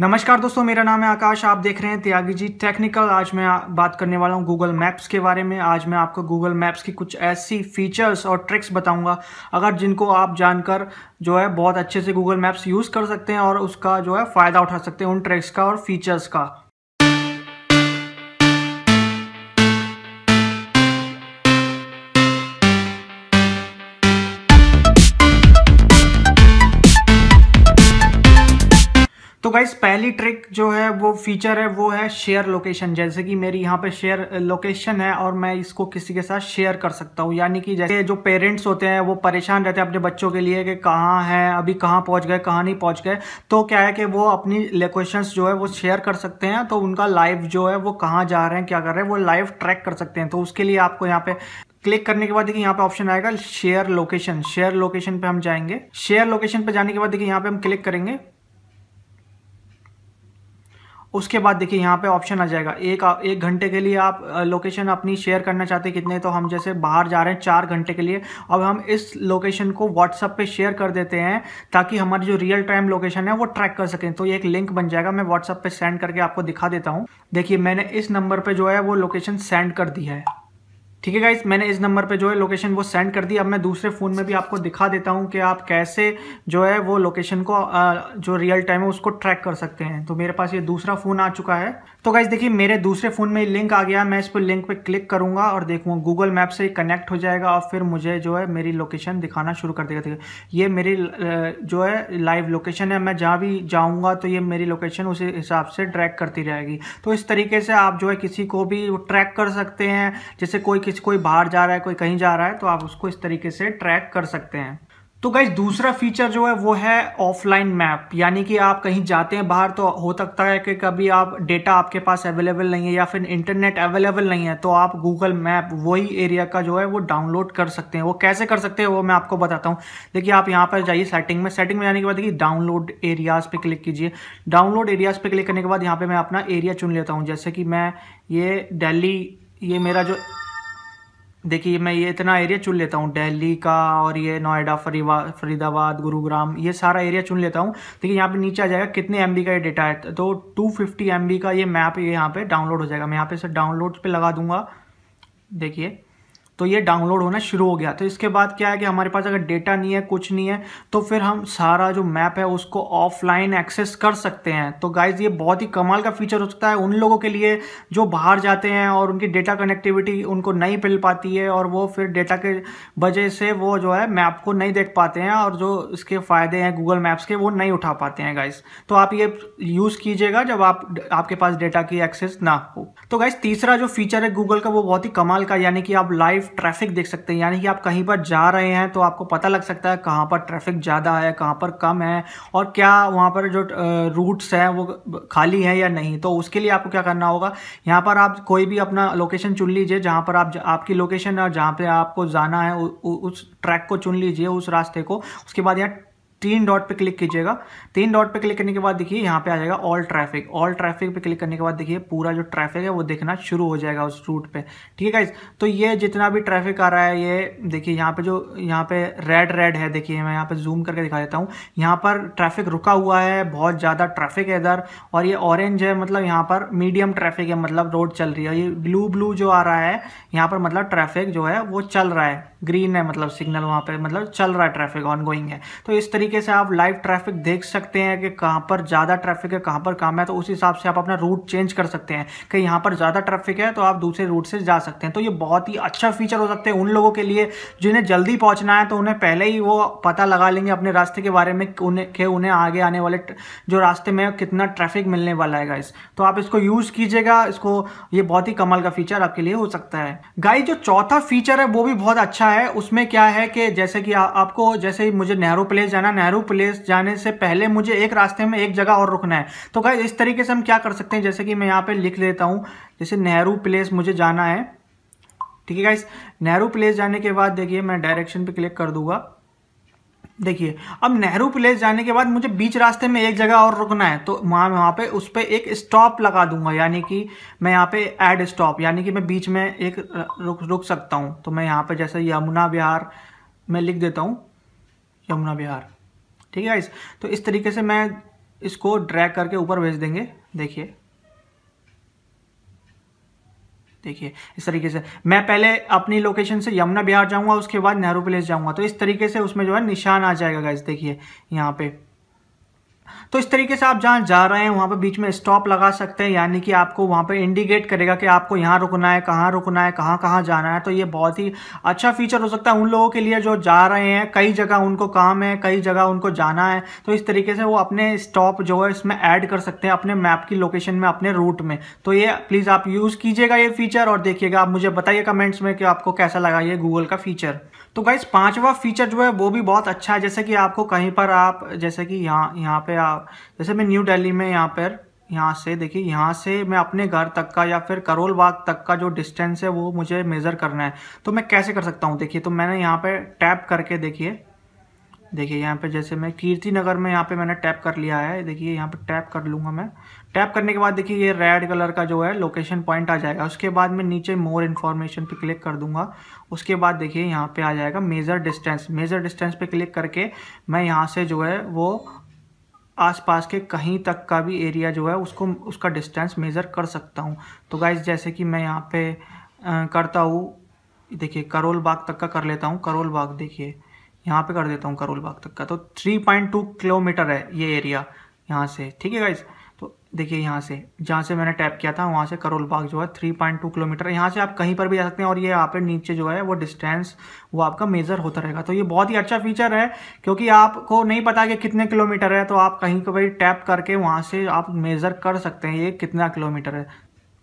नमस्कार दोस्तों मेरा नाम है आकाश आप देख रहे हैं त्यागी जी टेक्निकल आज मैं बात करने वाला हूं गूगल मैप्स के बारे में आज मैं आपको गूगल मैप्स की कुछ ऐसी फीचर्स और ट्रिक्स बताऊंगा अगर जिनको आप जानकर जो है बहुत अच्छे से गूगल मैप्स यूज़ कर सकते हैं और उसका जो है फ़ायदा उठा सकते हैं उन ट्रिक्स का और फीचर्स का पहली ट्रिक जो है वो फीचर है वो है शेयर लोकेशन जैसे कि मेरी यहाँ पे शेयर लोकेशन है और मैं इसको किसी के साथ शेयर कर सकता हूँ यानी कि जैसे जो पेरेंट्स होते हैं वो परेशान रहते हैं अपने बच्चों के लिए कि कहाँ है अभी कहाँ पहुँच गए कहाँ नहीं पहुँच गए तो क्या है कि वो अपनी लोकेशन जो है वो शेयर कर सकते हैं तो उनका लाइव जो है वो कहाँ जा रहे हैं क्या कर रहे हैं वो लाइव ट्रैक कर सकते हैं तो उसके लिए आपको यहाँ पे क्लिक करने के बाद देखिए यहाँ पे ऑप्शन आएगा शेयर लोकेशन शेयर लोकेशन पे हम जाएंगे शेयर लोकेशन पे जाने के बाद देखिए यहाँ पे हम क्लिक करेंगे उसके बाद देखिए यहाँ पे ऑप्शन आ जाएगा एक एक घंटे के लिए आप लोकेशन अपनी शेयर करना चाहते हैं कितने तो हम जैसे बाहर जा रहे हैं चार घंटे के लिए अब हम इस लोकेशन को व्हाट्सअप पे शेयर कर देते हैं ताकि हमारी जो रियल टाइम लोकेशन है वो ट्रैक कर सकें तो ये एक लिंक बन जाएगा मैं व्हाट्सअप पर सेंड करके आपको दिखा देता हूँ देखिए मैंने इस नंबर पर जो है वो लोकेशन सेंड कर दी है ठीक है गाइज मैंने इस नंबर पे जो है लोकेशन वो सेंड कर दी अब मैं दूसरे फ़ोन में भी आपको दिखा देता हूँ कि आप कैसे जो है वो लोकेशन को जो रियल टाइम है उसको ट्रैक कर सकते हैं तो मेरे पास ये दूसरा फ़ोन आ चुका है तो गाइज़ देखिए मेरे दूसरे फ़ोन में लिंक आ गया मैं इस पर लिंक पे क्लिक करूँगा और देखूँगा गूगल मैप से कनेक्ट हो जाएगा और फिर मुझे जो है मेरी लोकेशन दिखाना शुरू कर देगा ये मेरी जो है लाइव लोकेशन है मैं जहाँ भी जाऊँगा तो ये मेरी लोकेशन उसी हिसाब से ट्रैक करती रहेगी तो इस तरीके से आप जो है किसी को भी ट्रैक कर सकते हैं जैसे कोई किसी कोई बाहर जा रहा है कोई कहीं जा रहा है तो आप उसको इस तरीके से ट्रैक कर सकते हैं तो गाइज दूसरा फीचर जो है वो है ऑफलाइन मैप यानी कि आप कहीं जाते हैं बाहर तो हो सकता है कि कभी आप डेटा आपके पास अवेलेबल नहीं है या फिर इंटरनेट अवेलेबल नहीं है तो आप गूगल मैप वही एरिया का जो है वो डाउनलोड कर सकते हैं वो कैसे कर सकते हैं वो मैं आपको बताता हूँ देखिए आप यहाँ पर जाइए सेटिंग में सेटिंग में जाने के बाद देखिए डाउनलोड एरियाज़ पर क्लिक कीजिए डाउनलोड एरियाज़ पर क्लिक करने के बाद यहाँ पर मैं अपना एरिया चुन लेता हूँ जैसे कि मैं ये डेली ये मेरा जो देखिए मैं ये इतना एरिया चुन लेता हूँ दिल्ली का और ये नोएडा फरीदाबाद गुरुग्राम ये सारा एरिया चुन लेता हूँ देखिए यहाँ पे नीचे आ जाएगा कितने एम का ये डेटा है तो 250 फिफ्टी का ये मैप ये यहाँ पे डाउनलोड हो जाएगा मैं यहाँ पे सर डाउनलोड पे लगा दूंगा देखिए तो ये डाउनलोड होना शुरू हो गया तो इसके बाद क्या है कि हमारे पास अगर डेटा नहीं है कुछ नहीं है तो फिर हम सारा जो मैप है उसको ऑफलाइन एक्सेस कर सकते हैं तो गाइज ये बहुत ही कमाल का फीचर हो सकता है उन लोगों के लिए जो बाहर जाते हैं और उनकी डेटा कनेक्टिविटी उनको नहीं मिल पाती है और वो फिर डेटा के वजह से वो जो है मैप को नहीं देख पाते हैं और जो इसके फ़ायदे हैं गूगल मैप्स के वो नहीं उठा पाते हैं गाइज तो आप ये यूज़ कीजिएगा जब आप आपके पास डेटा की एक्सेस ना हो तो गाइज तीसरा जो फीचर है गूगल का वो बहुत ही कमाल का यानी कि आप लाइव ट्रैफिक देख सकते हैं यानी कि आप कहीं पर जा रहे हैं तो आपको पता लग सकता है कहाँ पर ट्रैफिक ज़्यादा है कहाँ पर कम है और क्या वहाँ पर जो रूट्स हैं वो खाली है या नहीं तो उसके लिए आपको क्या करना होगा यहाँ पर आप कोई भी अपना लोकेशन चुन लीजिए जहाँ पर आप आपकी लोकेशन है जहाँ पर आपको जाना है उ, उ, उस ट्रैक को चुन लीजिए उस रास्ते को उसके बाद यहाँ तीन डॉट पे क्लिक कीजिएगा तीन डॉट पे क्लिक करने के बाद देखिए यहाँ पे आ जाएगा ऑल ट्रैफिक ऑल ट्रैफिक पे क्लिक करने के बाद देखिए पूरा जो ट्रैफिक है वो देखना शुरू हो जाएगा उस रूट पे ठीक है गाइज तो ये जितना भी ट्रैफिक आ रहा है ये देखिए यहाँ पे जो यहाँ पे रेड रेड है देखिए मैं यहाँ पे जूम करके दिखा देता हूँ यहाँ पर ट्रैफिक रुका हुआ है बहुत ज़्यादा ट्रैफिक है इधर और ये ऑरेंज है मतलब यहाँ पर मीडियम ट्रैफिक है मतलब रोड चल रही है ये ब्लू ब्लू जो आ रहा है यहाँ पर मतलब ट्रैफिक जो है वो चल रहा है ग्रीन है मतलब सिग्नल वहाँ पे मतलब चल रहा है ट्रैफिक ऑन गोइंग है तो इस तरीके से आप लाइव ट्रैफिक देख सकते हैं कि कहाँ पर ज़्यादा ट्रैफिक है कहाँ पर कम है तो उस हिसाब से आप अपना रूट चेंज कर सकते हैं कि यहाँ पर ज़्यादा ट्रैफिक है तो आप दूसरे रूट से जा सकते हैं तो ये बहुत ही अच्छा फीचर हो सकते हैं उन लोगों के लिए जिन्हें जल्दी पहुँचना है तो उन्हें पहले ही वो पता लगा लेंगे अपने रास्ते के बारे में उन्हें के उन्हें आगे आने वाले जो रास्ते में कितना ट्रैफिक मिलने वाला है गाइस तो आप इसको यूज़ कीजिएगा इसको ये बहुत ही कमल का फीचर आपके लिए हो सकता है गाइस जो चौथा फीचर है वो भी बहुत अच्छा है उसमें क्या है कि जैसे कि आ, आपको जैसे ही मुझे नेहरू प्लेस जाना नेहरू प्लेस जाने से पहले मुझे एक रास्ते में एक जगह और रुकना है तो गाइज इस तरीके से हम क्या कर सकते हैं जैसे कि मैं यहाँ पे लिख लेता हूँ जैसे नेहरू प्लेस मुझे जाना है ठीक है गाइज नेहरू प्लेस जाने के बाद देखिए मैं डायरेक्शन पे क्लिक कर दूंगा देखिए अब नेहरू प्लेस जाने के बाद मुझे बीच रास्ते में एक जगह और रुकना है तो वहाँ वहाँ पे उस पर एक स्टॉप लगा दूंगा यानी कि मैं यहाँ पे एड स्टॉप यानी कि मैं बीच में एक रुक रुक सकता हूँ तो मैं यहाँ पे जैसे यमुना विहार में लिख देता हूँ यमुना विहार ठीक है इस तो इस तरीके से मैं इसको ड्रैग करके ऊपर भेज देंगे देखिए देखिए इस तरीके से मैं पहले अपनी लोकेशन से यमुना बिहार जाऊंगा उसके बाद नेहरू प्लेस जाऊंगा तो इस तरीके से उसमें जो है निशान आ जाएगा गैस देखिए यहाँ पे तो इस तरीके से आप जहाँ जा रहे हैं वहाँ पर बीच में स्टॉप लगा सकते हैं यानी कि आपको वहाँ पर इंडिकेट करेगा कि आपको यहाँ रुकना है कहाँ रुकना है कहाँ कहाँ जाना है तो ये बहुत ही अच्छा फीचर हो सकता है उन लोगों के लिए जो जा रहे हैं कई जगह उनको काम है कई जगह उनको जाना है तो इस तरीके से वो अपने स्टॉप जो है इसमें ऐड कर सकते हैं अपने मैप की लोकेशन में अपने रूट में तो ये प्लीज़ आप यूज़ कीजिएगा ये फीचर और देखिएगा आप मुझे बताइए कमेंट्स में कि आपको कैसा लगा ये गूगल का फीचर तो गाइज पांचवा फीचर जो है वो भी बहुत अच्छा है जैसे कि आपको कहीं पर आप जैसे कि यहाँ यहाँ पे या जैसे मैं न्यू दिल्ली में यहाँ पर यहाँ से देखिए यहाँ से मैं अपने घर तक का या फिर करोल बाग तक का जो डिस्टेंस है वो मुझे मेज़र करना है तो मैं कैसे कर सकता हूँ देखिए तो मैंने यहाँ पे टैप करके देखिए देखिए यहाँ पे जैसे मैं कीर्ति नगर में यहाँ पे मैंने टैप कर लिया है देखिए यहाँ पे टैप कर लूँगा मैं टैप करने के बाद देखिए ये रेड कलर का जो है लोकेशन पॉइंट आ जाएगा उसके बाद मैं नीचे मोर इन्फॉर्मेशन पे क्लिक कर दूंगा उसके बाद देखिए यहाँ पे आ जाएगा मेज़र डिस्टेंस मेज़र डिस्टेंस पे क्लिक करके मैं यहाँ से जो है वो आसपास के कहीं तक का भी एरिया जो है उसको उसका डिस्टेंस मेज़र कर सकता हूँ तो गाइज जैसे कि मैं यहाँ पे करता हूँ देखिए करोल बाग तक का कर लेता हूँ करोल बाग देखिए यहाँ पे कर देता हूँ करोल बाग तक का तो 3.2 किलोमीटर है ये एरिया यहाँ से ठीक है गाइज़ देखिए यहाँ से जहाँ से मैंने टैप किया था वहाँ से करोल बाग जो है थ्री पॉइंट टू किलोमीटर यहाँ से आप कहीं पर भी जा सकते हैं और ये यहाँ पे नीचे जो है वो डिस्टेंस वो आपका मेजर होता रहेगा तो ये बहुत ही अच्छा फीचर है क्योंकि आपको नहीं पता कि कितने किलोमीटर है तो आप कहीं पर टैप करके वहाँ से आप मेज़र कर सकते हैं ये कितना किलोमीटर है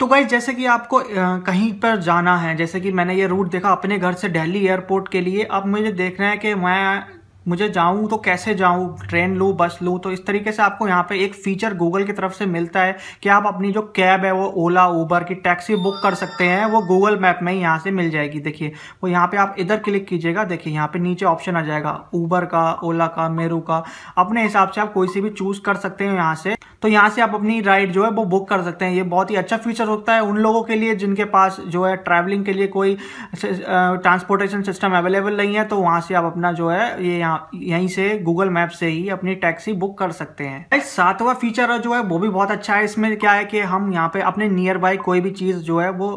तो भाई जैसे कि आपको कहीं पर जाना है जैसे कि मैंने ये रूट देखा अपने घर से दिल्ली एयरपोर्ट के लिए अब मुझे देखना है कि मैं मुझे जाऊं तो कैसे जाऊं ट्रेन लूँ बस लूँ तो इस तरीके से आपको यहाँ पे एक फीचर गूगल की तरफ से मिलता है कि आप अपनी जो कैब है वो ओला ऊबर की टैक्सी बुक कर सकते हैं वो गूगल मैप में ही यहाँ से मिल जाएगी देखिए वो यहाँ पे आप इधर क्लिक कीजिएगा देखिए यहाँ पे नीचे ऑप्शन आ जाएगा ऊबर का ओला का मेरू का अपने हिसाब से आप कोई सी भी चूज़ कर सकते हो यहाँ से तो यहाँ से आप अपनी राइड जो है वो बुक कर सकते हैं ये बहुत ही अच्छा फीचर होता है उन लोगों के लिए जिनके पास जो है ट्रैवलिंग के लिए कोई ट्रांसपोर्टेशन सिस्टम अवेलेबल नहीं है तो वहाँ से आप अपना जो है ये यहाँ यहीं से गूगल मैप से ही अपनी टैक्सी बुक कर सकते हैं सातवां फीचर जो है वो भी बहुत अच्छा है इसमें क्या है कि हम यहाँ पे अपने नियर बाय कोई भी चीज़ जो है वो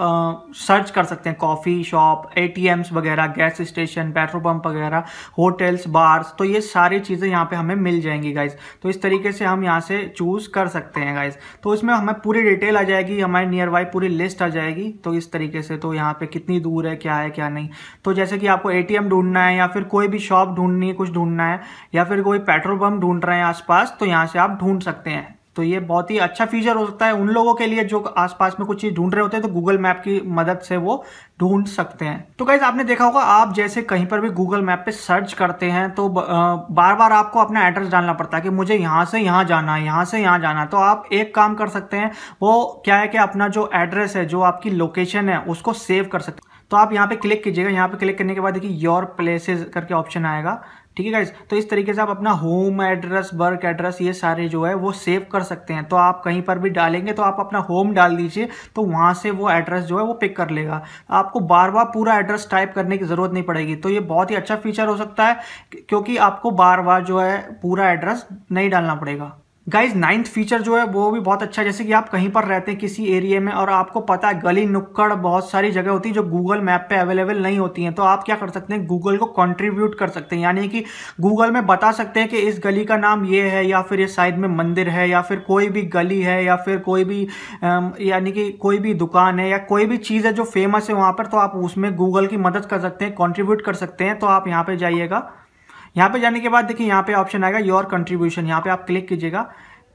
सर्च कर सकते हैं कॉफ़ी शॉप एटीएम्स वगैरह गैस स्टेशन पेट्रोल पंप वगैरह होटल्स बार्स तो ये सारी चीज़ें यहाँ पे हमें मिल जाएंगी गाइज तो इस तरीके से हम यहाँ से चूज़ कर सकते हैं गाइज तो इसमें हमें पूरी डिटेल आ जाएगी हमारे नियर बाई पूरी लिस्ट आ जाएगी तो इस तरीके से तो यहाँ पर कितनी दूर है क्या है क्या नहीं तो जैसे कि आपको ए ढूंढना है या फिर कोई भी शॉप ढूंढनी है कुछ ढूंढना है या फिर कोई पेट्रोल पम्प ढूंढ रहे हैं आस तो यहाँ से आप ढूंढ सकते हैं तो ये बहुत ही अच्छा फीचर हो सकता है उन लोगों के लिए जो आसपास में कुछ चीज़ ढूंढ रहे होते हैं तो गूगल मैप की मदद से वो ढूंढ सकते हैं तो गाइज आपने देखा होगा आप जैसे कहीं पर भी गूगल मैप पे सर्च करते हैं तो बार बार आपको अपना एड्रेस डालना पड़ता है कि मुझे यहाँ से यहाँ जाना है यहाँ से यहाँ जाना है तो आप एक काम कर सकते हैं वो क्या है कि अपना जो एड्रेस है जो आपकी लोकेशन है उसको सेव कर सकते हैं तो आप यहाँ पे क्लिक कीजिएगा यहाँ पे क्लिक करने के बाद देखिए योर प्लेसेस करके ऑप्शन आएगा ठीक है गाइज तो इस तरीके से आप अपना होम एड्रेस वर्क एड्रेस ये सारे जो है वो सेव कर सकते हैं तो आप कहीं पर भी डालेंगे तो आप अपना होम डाल दीजिए तो वहाँ से वो एड्रेस जो है वो पिक कर लेगा आपको बार बार पूरा एड्रेस टाइप करने की ज़रूरत नहीं पड़ेगी तो ये बहुत ही अच्छा फीचर हो सकता है क्योंकि आपको बार बार जो है पूरा एड्रेस नहीं डालना पड़ेगा गाइज नाइन्थ फीचर जो है वो भी बहुत अच्छा है जैसे कि आप कहीं पर रहते हैं किसी एरिया में और आपको पता है गली नुक्कड़ बहुत सारी जगह होती है जो गूगल मैप पे अवेलेबल नहीं होती हैं तो आप क्या कर सकते हैं गूगल को कंट्रीब्यूट कर सकते हैं यानी कि गूगल में बता सकते हैं कि इस गली का नाम ये है या फिर इस साइड में मंदिर है या फिर कोई भी गली है या फिर कोई भी यानी कि कोई भी दुकान है या कोई भी चीज़ है जो फेमस है वहाँ पर तो आप उसमें गूगल की मदद कर सकते हैं कॉन्ट्रीब्यूट कर सकते हैं तो आप यहाँ पर जाइएगा यहाँ पे जाने के बाद देखिए यहाँ पे ऑप्शन आएगा योर कंट्रीब्यूशन यहाँ पे आप क्लिक कीजिएगा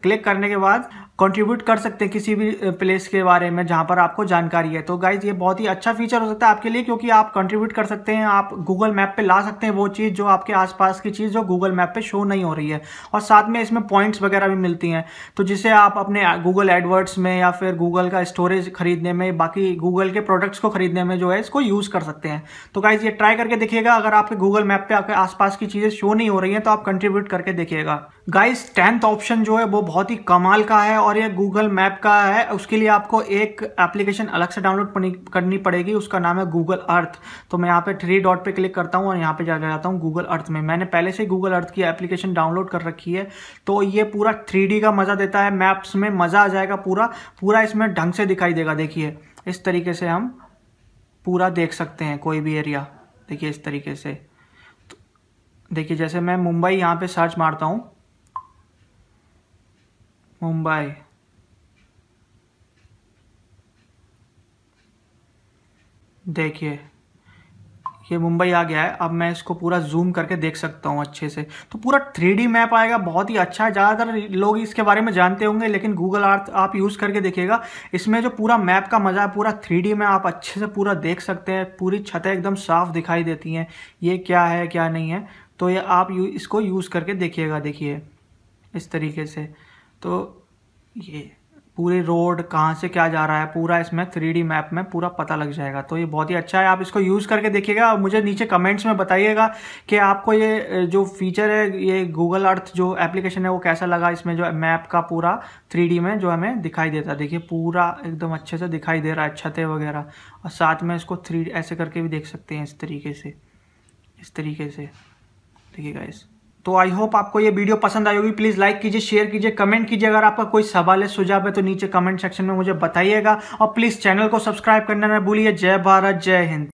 क्लिक करने के बाद कंट्रीब्यूट कर सकते हैं किसी भी प्लेस के बारे में जहां पर आपको जानकारी है तो गाइज ये बहुत ही अच्छा फीचर हो सकता है आपके लिए क्योंकि आप कंट्रीब्यूट कर सकते हैं आप गूगल मैप पे ला सकते हैं वो चीज़ जो आपके आसपास की चीज़ जो गूगल मैप पे शो नहीं हो रही है और साथ में इसमें पॉइंट्स वगैरह भी मिलती हैं तो जिसे आप अपने गूगल एडवर्ड्स में या फिर गूगल का स्टोरेज खरीदने में बाकी गूगल के प्रोडक्ट्स को खरीदने में जो है इसको यूज़ कर सकते हैं तो गाइज ये ट्राई करके देखिएगा अगर आपके गूगल मैप पर आपके आसपास की चीज़ें शो नहीं हो रही हैं तो आप कंट्रीब्यूट करके देखिएगा गाइज टेंथ ऑप्शन जो है वो बहुत ही कमाल का है और ये गूगल मैप का है उसके लिए आपको एक एप्लीकेशन अलग से डाउनलोड करनी पड़ेगी उसका नाम है गूगल अर्थ तो मैं यहाँ पे थ्री डॉट पे क्लिक करता हूँ और यहाँ पे जाकर जाता हूँ गूगल अर्थ में मैंने पहले से गूगल अर्थ की एप्लीकेशन डाउनलोड कर रखी है तो ये पूरा थ्री का मज़ा देता है मैप्स में मज़ा आ जाएगा पूरा पूरा इसमें ढंग से दिखाई देगा देखिए इस तरीके से हम पूरा देख सकते हैं कोई भी एरिया देखिए इस तरीके से तो, देखिए जैसे मैं मुंबई यहाँ पे सर्च मारता हूँ मुंबई देखिए ये मुंबई आ गया है अब मैं इसको पूरा जूम करके देख सकता हूँ अच्छे से तो पूरा थ्री मैप आएगा बहुत ही अच्छा है ज़्यादातर लोग इसके बारे में जानते होंगे लेकिन गूगल अर्थ आप यूज़ करके देखिएगा इसमें जो पूरा मैप का मज़ा है पूरा थ्री में आप अच्छे से पूरा देख सकते हैं पूरी छतें एकदम साफ दिखाई देती हैं ये क्या है क्या नहीं है तो ये आप यू, इसको यूज़ करके देखिएगा देखिए इस तरीके से तो ये पूरे रोड कहाँ से क्या जा रहा है पूरा इसमें थ्री मैप में पूरा पता लग जाएगा तो ये बहुत ही अच्छा है आप इसको यूज़ करके देखिएगा और मुझे नीचे कमेंट्स में बताइएगा कि आपको ये जो फीचर है ये गूगल अर्थ जो एप्लीकेशन है वो कैसा लगा इसमें जो मैप का पूरा थ्री में जो हमें दिखाई देता है देखिए पूरा एकदम अच्छे से दिखाई दे रहा है छतें वगैरह और साथ में इसको थ्री ऐसे करके भी देख सकते हैं इस तरीके से इस तरीके से देखिएगा इस तो आई होप आपको ये वीडियो पसंद आई होगी प्लीज़ लाइक कीजिए शेयर कीजिए कमेंट कीजिए अगर आपका कोई सवाल है सुझाव है तो नीचे कमेंट सेक्शन में मुझे बताइएगा और प्लीज़ चैनल को सब्सक्राइब करना ना भूलिए जय भारत जय हिंद